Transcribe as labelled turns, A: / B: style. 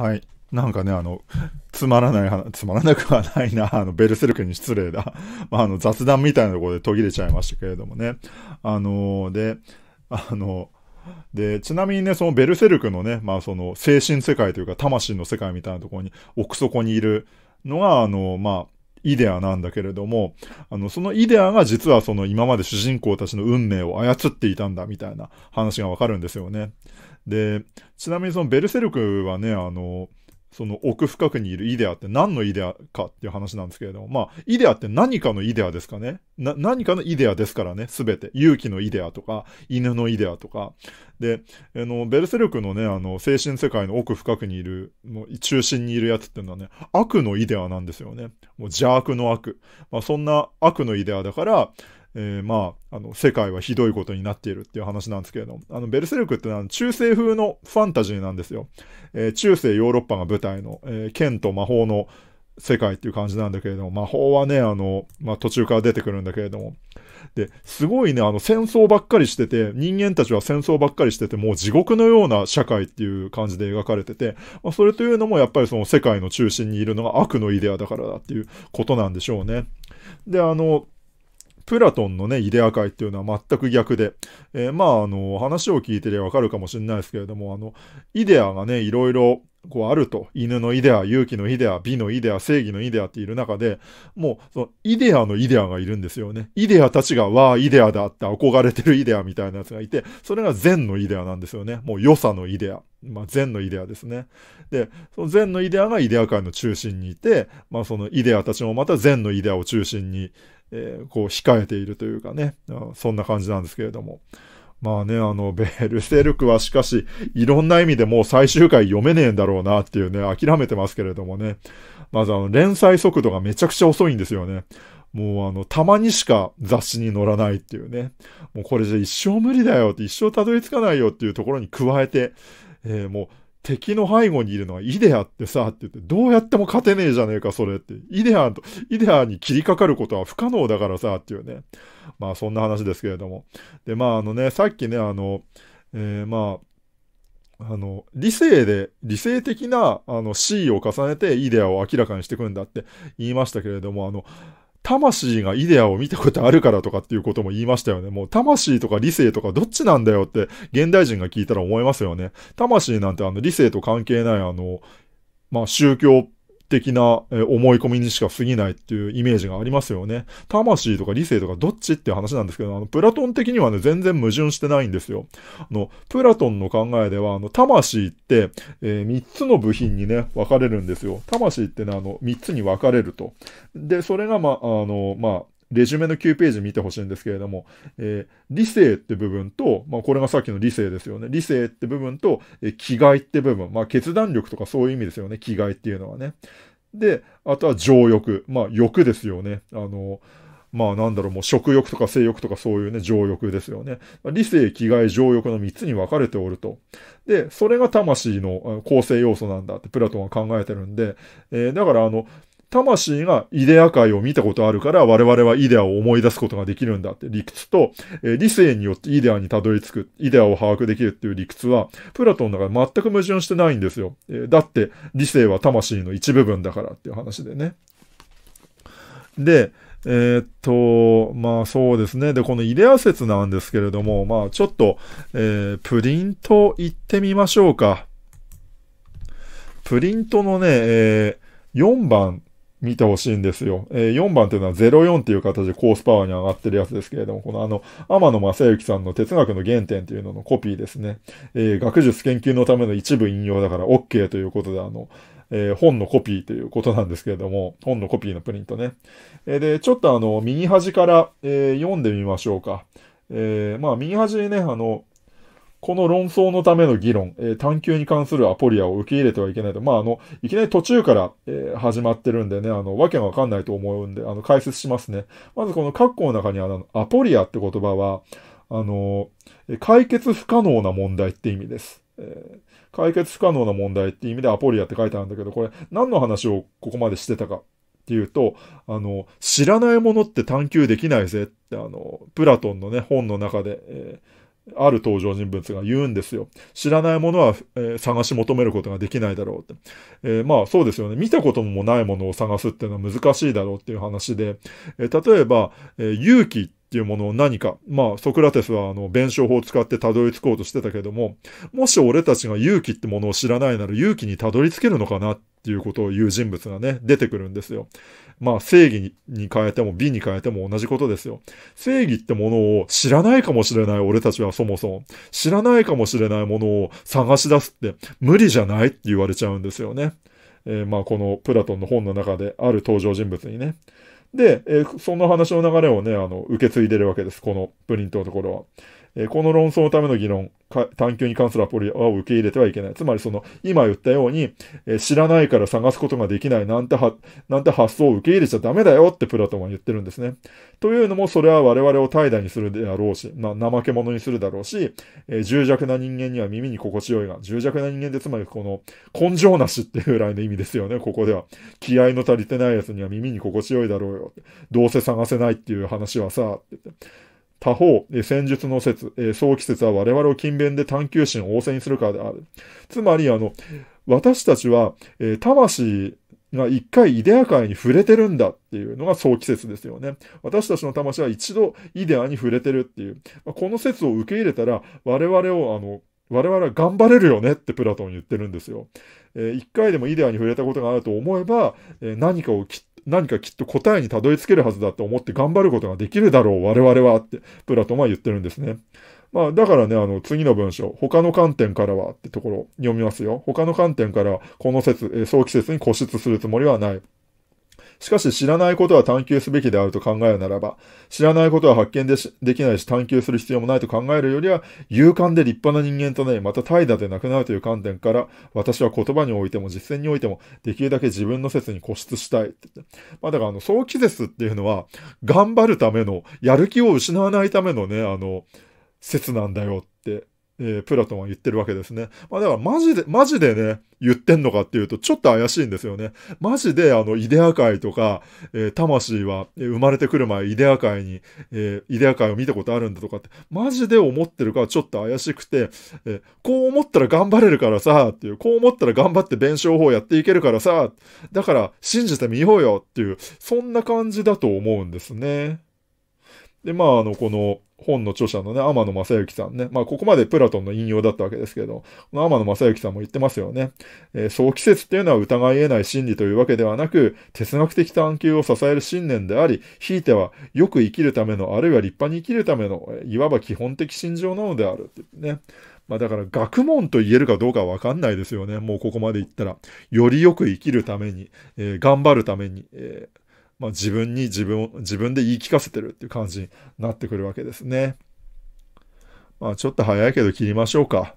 A: はい。なんかね、あの、つまらないつまらなくはないな、あの、ベルセルクに失礼だ。まあ、あの、雑談みたいなところで途切れちゃいましたけれどもね。あのー、で、あのー、で、ちなみにね、そのベルセルクのね、まあ、その、精神世界というか、魂の世界みたいなところに、奥底にいるのが、あのまあ、イデアなんだけれども、あの、そのイデアが実はその今まで主人公たちの運命を操っていたんだみたいな話がわかるんですよね。で、ちなみにそのベルセルクはね、あの、その奥深くにいるイデアって何のイデアかっていう話なんですけれども、まあ、イデアって何かのイデアですかね。な、何かのイデアですからね、すべて。勇気のイデアとか、犬のイデアとか。で、あの、ベルセルクのね、あの、精神世界の奥深くにいる、もう中心にいるやつっていうのはね、悪のイデアなんですよね。もう邪悪の悪。まあ、そんな悪のイデアだから、えー、まあ、あの、世界はひどいことになっているっていう話なんですけれど、あの、ベルセルクってのは中世風のファンタジーなんですよ。えー、中世ヨーロッパが舞台の、えー、剣と魔法の世界っていう感じなんだけれども、魔法はね、あの、まあ、途中から出てくるんだけれども、で、すごいね、あの、戦争ばっかりしてて、人間たちは戦争ばっかりしてて、もう地獄のような社会っていう感じで描かれてて、まあ、それというのもやっぱりその世界の中心にいるのが悪のイデアだからだっていうことなんでしょうね。で、あの、プラトンのね、イデア界っていうのは全く逆で、えー、まあ、あの、話を聞いてりゃわかるかもしれないですけれども、あの、イデアがね、いろいろこうあると。犬のイデア、勇気のイデア、美のイデア、正義のイデアっている中で、もう、その、イデアのイデアがいるんですよね。イデアたちが、わあ、イデアだって憧れてるイデアみたいなやつがいて、それが善のイデアなんですよね。もう良さのイデア。まあ、善のイデアですね。で、その善のイデアがイデア界の中心にいて、まあ、そのイデアたちもまた善のイデアを中心に、えー、こう、控えているというかね、そんな感じなんですけれども。まあね、あの、ベルセルクはしかし、いろんな意味でもう最終回読めねえんだろうなっていうね、諦めてますけれどもね。まずあの、連載速度がめちゃくちゃ遅いんですよね。もうあの、たまにしか雑誌に載らないっていうね。もうこれじゃ一生無理だよって、一生たどり着かないよっていうところに加えて、えー、もう、敵の背後にいるのはイデアってさ、って言って、どうやっても勝てねえじゃねえか、それって。イデアと、イデアに切りかかることは不可能だからさ、っていうね。まあ、そんな話ですけれども。で、まあ、あのね、さっきね、あの、えー、まあ、あの、理性で、理性的な、あの、ーを重ねてイデアを明らかにしていくんだって言いましたけれども、あの、魂がイデアを見たことあるからとかっていうことも言いましたよね。もう魂とか理性とかどっちなんだよって現代人が聞いたら思いますよね。魂なんてあの理性と関係ないあの、まあ宗教っ的な思い込みにしか過ぎないっていうイメージがありますよね。魂とか理性とかどっちっていう話なんですけど、あの、プラトン的にはね、全然矛盾してないんですよ。あの、プラトンの考えでは、あの、魂って、えー、3つの部品にね、分かれるんですよ。魂ってね、あの、3つに分かれると。で、それが、ま、あの、まあ、レジュメの9ページ見てほしいんですけれども、えー、理性って部分と、まあ、これがさっきの理性ですよね。理性って部分と、えー、気概って部分。まあ、決断力とかそういう意味ですよね。気概っていうのはね。で、あとは情欲。まあ、欲ですよね。あの、まあなんだろう、もう食欲とか性欲とかそういうね、情欲ですよね。理性、気概、情欲の3つに分かれておると。で、それが魂の構成要素なんだってプラトンは考えてるんで、えー、だからあの、魂がイデア界を見たことあるから我々はイデアを思い出すことができるんだって理屈と、え理性によってイデアにたどり着く、イデアを把握できるっていう理屈は、プラトンの中で全く矛盾してないんですよ。えだって理性は魂の一部分だからっていう話でね。で、えー、っと、まあそうですね。で、このイデア説なんですけれども、まあちょっと、えー、プリント行ってみましょうか。プリントのね、えー、4番見てほしいんですよ。えー、4番っていうのは04っていう形でコースパワーに上がってるやつですけれども、このあの、天野正幸さんの哲学の原点っていうののコピーですね。えー、学術研究のための一部引用だから OK ということで、あの、えー、本のコピーということなんですけれども、本のコピーのプリントね。えー、で、ちょっとあの、右端から、えー、読んでみましょうか。えー、まあ、右端にね、あの、この論争のための議論、えー、探求に関するアポリアを受け入れてはいけないと。まあ、あの、いきなり途中から、えー、始まってるんでね、あの、わけがわかんないと思うんで、あの、解説しますね。まずこの括弧の中にあの、アポリアって言葉は、あの、解決不可能な問題って意味です。えー、解決不可能な問題って意味でアポリアって書いてあるんだけど、これ、何の話をここまでしてたか。っていうと、あの、知らないものって探求できないぜって、あの、プラトンのね、本の中で、えーある登場人物が言うんですよ。知らないものは、えー、探し求めることができないだろうって。えー、まあそうですよね。見たこともないものを探すっていうのは難しいだろうっていう話で、えー、例えば、え勇気っていうものを何か、まあ、ソクラテスはあの、弁証法を使ってたどり着こうとしてたけども、もし俺たちが勇気ってものを知らないなら勇気にたどり着けるのかなっていうことを言う人物がね、出てくるんですよ。まあ、正義に変えても美に変えても同じことですよ。正義ってものを知らないかもしれない俺たちはそもそも、知らないかもしれないものを探し出すって無理じゃないって言われちゃうんですよね。えー、まあ、このプラトンの本の中である登場人物にね。で、えー、その話の流れをね、あの、受け継いでるわけです。このプリントのところは。えこの論争のための議論、探求に関するアプリは受け入れてはいけない。つまりその、今言ったように、え知らないから探すことができないなんては、なんて発想を受け入れちゃダメだよってプラトンは言ってるんですね。というのも、それは我々を怠惰にするであろうし、まあ、怠け者にするだろうし、え重弱な人間には耳に心地よいが、重弱な人間でつまりこの、根性なしっていうぐらいの意味ですよね、ここでは。気合の足りてない奴には耳に心地よいだろうよ。どうせ探せないっていう話はさ、って言って。他方、戦術の説、早期説は我々を勤勉で探求心を応戦にするからである。つまり、あの、私たちは、魂が一回イデア界に触れてるんだっていうのが早期説ですよね。私たちの魂は一度イデアに触れてるっていう。この説を受け入れたら、我々を、あの、我々は頑張れるよねってプラトン言ってるんですよ。一回でもイデアに触れたことがあると思えば、何かをきっ何かきっと答えにたどり着けるはずだと思って頑張ることができるだろう、我々はって、プラトンは言ってるんですね。まあ、だからね、あの、次の文章、他の観点からはってところ読みますよ。他の観点からこの説、早期説に固執するつもりはない。しかし知らないことは探求すべきであると考えるならば、知らないことは発見でできないし探求する必要もないと考えるよりは、勇敢で立派な人間となり、また怠惰でなくなるという観点から、私は言葉においても実践においても、できるだけ自分の説に固執したいまあだからあの、早期説っていうのは、頑張るための、やる気を失わないためのね、あの、説なんだよってえー、プラトンは言ってるわけですね。まあだからマジで、マジでね、言ってんのかっていうとちょっと怪しいんですよね。マジであの、イデア界とか、えー、魂は、えー、生まれてくる前イデア界に、えイデア界を見たことあるんだとかって、マジで思ってるからちょっと怪しくて、えこう思ったら頑張れるからさ、っていう、こう思ったら頑張って弁証法やっていけるからさ、だから信じてみようよっていう、そんな感じだと思うんですね。で、まあ、あの、この本の著者のね、天野正幸さんね。まあ、ここまでプラトンの引用だったわけですけど、この天野正幸さんも言ってますよね。えー、早期説っていうのは疑い得ない真理というわけではなく、哲学的探求を支える信念であり、ひいてはよく生きるための、あるいは立派に生きるための、いわば基本的信条なのであるってね。まあだから学問と言えるかどうかわかんないですよね。もうここまで言ったら。よりよく生きるために、えー、頑張るために、えーまあ、自分に自分を、自分で言い聞かせてるっていう感じになってくるわけですね。まあ、ちょっと早いけど切りましょうか。